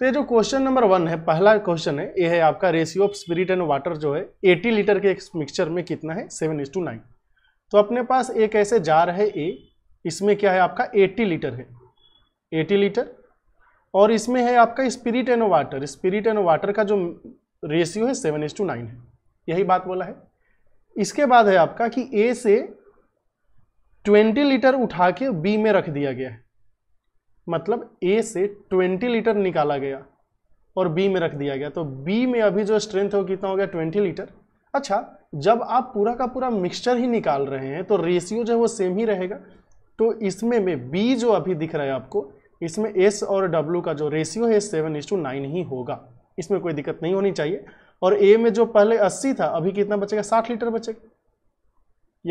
तो ये जो क्वेश्चन नंबर वन है पहला क्वेश्चन है ये है आपका ratio of spirit and water जो है 80 लीटर के एक मिक्सचर में कितना है सेवन इज टू नाइन तो अपने पास एक ऐसे जार है ए इसमें क्या है आपका 80 लीटर है 80 लीटर और इसमें है आपका spirit and water spirit and water का जो रेशियो है सेवन इज टू नाइन है यही बात बोला है इसके बाद है आपका कि ए से ट्वेंटी लीटर उठा के बी में रख दिया गया है मतलब ए से 20 लीटर निकाला गया और बी में रख दिया गया तो बी में अभी जो स्ट्रेंथ हो कितना हो गया 20 लीटर अच्छा जब आप पूरा का पूरा मिक्सचर ही निकाल रहे हैं तो रेशियो जो है वो सेम ही रहेगा तो इसमें में बी जो अभी दिख रहा है आपको इसमें एस और डब्ल्यू का जो रेशियो है सेवन इस टू नाइन ही होगा इसमें कोई दिक्कत नहीं होनी चाहिए और ए में जो पहले अस्सी था अभी कितना बचेगा साठ लीटर बचेगा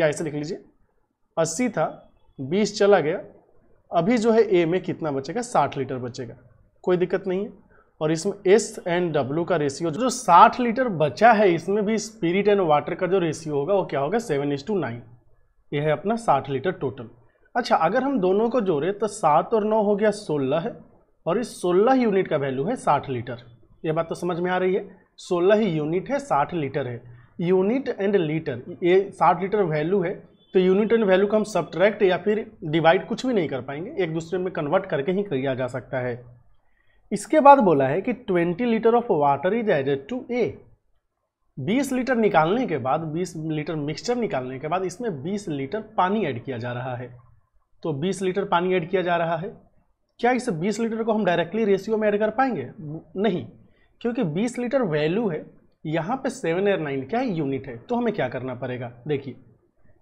या ऐसे लिख लीजिए अस्सी था बीस चला गया अभी जो है ए में कितना बचेगा साठ लीटर बचेगा कोई दिक्कत नहीं है और इसमें एस एंड डब्ल्यू का रेशियो जो साठ लीटर बचा है इसमें भी स्पिरिट एंड वाटर का जो रेशियो होगा वो क्या होगा सेवन इज टू नाइन ये है अपना साठ लीटर टोटल अच्छा अगर हम दोनों को जोड़े तो सात और नौ हो गया सोलह है और इस सोलह यूनिट का वैल्यू है साठ लीटर ये बात तो समझ में आ रही है सोलह यूनिट है साठ लीटर है यूनिट एंड लीटर ये साठ लीटर वैल्यू है तो यूनिट एंड वैल्यू का हम सब्ट्रैक्ट या फिर डिवाइड कुछ भी नहीं कर पाएंगे एक दूसरे में कन्वर्ट करके ही किया जा सकता है इसके बाद बोला है कि 20 litre of water is added to a 20 litre निकालने के बाद 20 लीटर मिक्सचर निकालने के बाद इसमें 20 लीटर पानी ऐड किया जा रहा है तो 20 लीटर पानी ऐड किया जा रहा है क्या इस 20 लीटर को हम डायरेक्टली रेशियो में ऐड कर पाएंगे नहीं क्योंकि 20 लीटर वैल्यू है यहाँ पे सेवन एयर नाइन क्या है यूनिट है तो हमें क्या करना पड़ेगा देखिए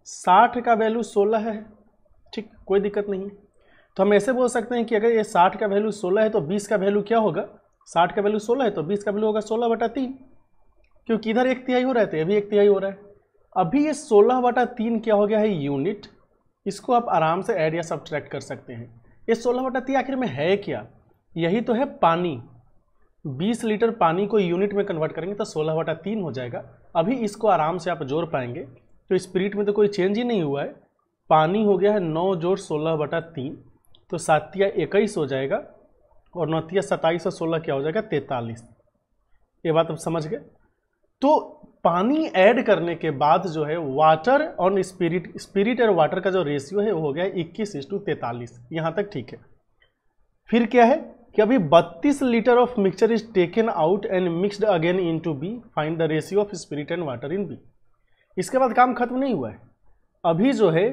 साठ का वैल्यू सोलह है ठीक कोई दिक्कत नहीं है तो हम ऐसे बोल सकते हैं कि अगर ये साठ का वैल्यू सोलह है तो बीस का वैल्यू क्या होगा साठ का वैल्यू सोलह है तो बीस का वैल्यू होगा सोलह बटा तीन क्योंकि इधर एक तिहाई हो रहा है तो अभी एक तिहाई हो रहा है अभी ये सोलह बटा तीन क्या हो गया है यूनिट इसको आप आराम से ऐड या सब्ट्रैक्ट कर सकते हैं ये सोलह बटा तीन आखिर में है क्या यही तो है पानी बीस लीटर पानी को यूनिट में कन्वर्ट करेंगे तो सोलह बटा तीन हो जाएगा अभी इसको आराम से आप जोड़ पाएंगे तो स्पिरिट में तो कोई चेंज ही नहीं हुआ है पानी हो गया है नौ जोड़ सोलह बटा तीन तो सातिया इक्कीस हो जाएगा और नौतिया सत्ताईस और सोलह क्या हो जाएगा तैतालीस ये बात अब समझ गए तो पानी ऐड करने के बाद जो है वाटर और स्पिरिट स्पिरिट और वाटर का जो रेशियो है वो हो गया इक्कीस इंस टू तैतालीस यहाँ तक ठीक है फिर क्या है कि अभी बत्तीस litre of mixture is taken out and mixed again in to B find the ratio of spirit and water in B इसके बाद काम खत्म नहीं हुआ है अभी जो है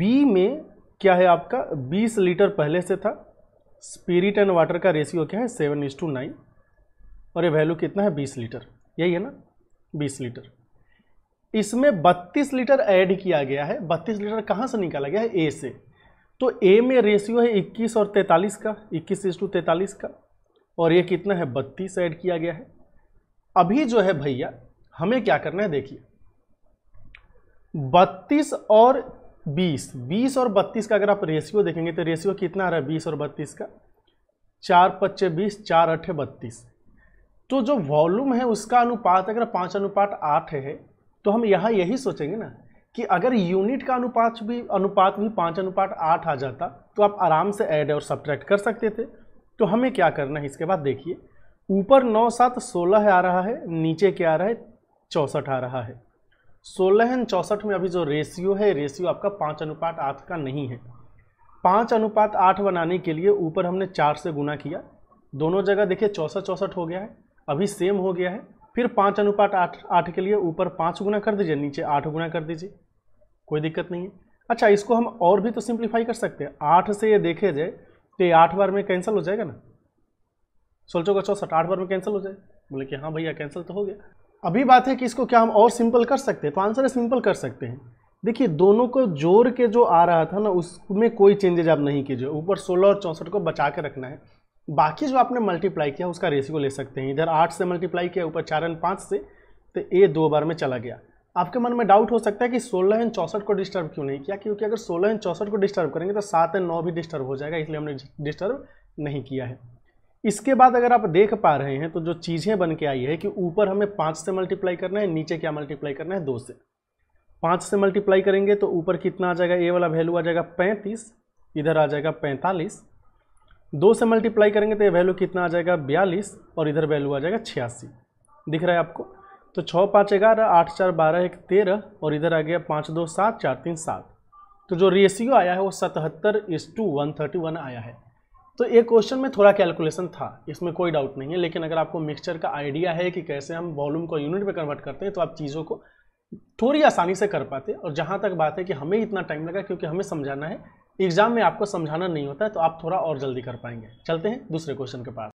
बी में क्या है आपका 20 लीटर पहले से था स्पिरिट एंड वाटर का रेशियो क्या है सेवन इज टू नाइन और ये वैल्यू कितना है 20 लीटर यही है ना 20 लीटर इसमें 32 लीटर ऐड किया गया है 32 लीटर कहाँ से निकाला गया है ए से तो ए में रेशियो है 21 और 43 का 21 इज टू तैंतालीस का और ये कितना है 32 ऐड किया गया है अभी जो है भैया हमें क्या करना है देखिए बत्तीस और बीस बीस और बत्तीस का अगर आप रेशियो देखेंगे तो रेशियो कितना आ रहा है बीस और बत्तीस का चार पच्चे बीस चार अठे बत्तीस तो जो वॉल्यूम है उसका अनुपात अगर पाँच अनुपात आठ है तो हम यहाँ यही सोचेंगे ना कि अगर यूनिट का अनुपात भी अनुपात भी पाँच अनुपात आठ आ जाता तो आप आराम से ऐड और सब्ट्रैक्ट कर सकते थे तो हमें क्या करना है इसके बाद देखिए ऊपर नौ सात सोलह आ रहा है नीचे क्या आ रहा है चौंसठ आ रहा है सोलह चौंसठ में अभी जो रेशियो है रेशियो आपका पाँच अनुपात आठ का नहीं है पाँच अनुपात आठ बनाने के लिए ऊपर हमने चार से गुना किया दोनों जगह देखिए चौंसठ चौंसठ हो गया है अभी सेम हो गया है फिर पाँच अनुपात आठ आठ के लिए ऊपर पाँच गुना कर दीजिए नीचे आठ गुना कर दीजिए कोई दिक्कत नहीं है अच्छा इसको हम और भी तो सिंप्लीफाई कर सकते हैं आठ से ये देखे जाए तो ये आठ बार में कैंसिल हो जाएगा ना सोचोगा चौसठ आठ बार में कैंसिल हो जाए बोले कि हाँ भैया कैंसिल तो हो गया अभी बात है कि इसको क्या हम और सिंपल कर सकते हैं तो आंसर है सिंपल कर सकते हैं देखिए दोनों को जोड़ के जो आ रहा था ना उसमें कोई चेंजेज आप नहीं कीजिए ऊपर सोलह और चौंसठ को बचा के रखना है बाकी जो आपने मल्टीप्लाई किया उसका रेशियो ले सकते हैं इधर आठ से मल्टीप्लाई किया ऊपर चार एन पाँच से तो ए दो बार में चला गया आपके मन में डाउट हो सकता है कि सोलह एन चौंसठ को डिस्टर्ब क्यों नहीं किया क्योंकि अगर सोलह एन चौंसठ को डिस्टर्ब करेंगे तो सात एन नौ भी डिस्टर्ब हो जाएगा इसलिए हमने डिस्टर्ब नहीं किया है इसके बाद अगर आप देख पा रहे हैं तो जो चीज़ें बन के आई है कि ऊपर हमें पाँच से मल्टीप्लाई करना है नीचे क्या मल्टीप्लाई करना है दो से पाँच से मल्टीप्लाई करेंगे तो ऊपर कितना आ जाएगा ए वाला वैल्यू आ जाएगा पैंतीस इधर आ जाएगा पैंतालीस दो से मल्टीप्लाई करेंगे तो ये वैल्यू कितना आ जाएगा बयालीस और इधर वैल्यू आ जाएगा छियासी दिख रहा है आपको तो छः पाँच ग्यारह आठ चार बारह एक तेरह और इधर आ गया पाँच दो सात चार तीन सात तो जो रेशियो आया है वो सतहत्तर इस टू वन थर्टी वन आया है तो ये क्वेश्चन में थोड़ा कैलकुलेशन था इसमें कोई डाउट नहीं है लेकिन अगर आपको मिक्सचर का आइडिया है कि कैसे हम वॉल्यूम को यूनिट में कन्वर्ट करते हैं तो आप चीज़ों को थोड़ी आसानी से कर पाते और जहाँ तक बात है कि हमें इतना टाइम लगा क्योंकि हमें समझाना है एग्जाम में आपको समझाना नहीं होता है तो आप थोड़ा और जल्दी कर पाएंगे चलते हैं दूसरे क्वेश्चन के पास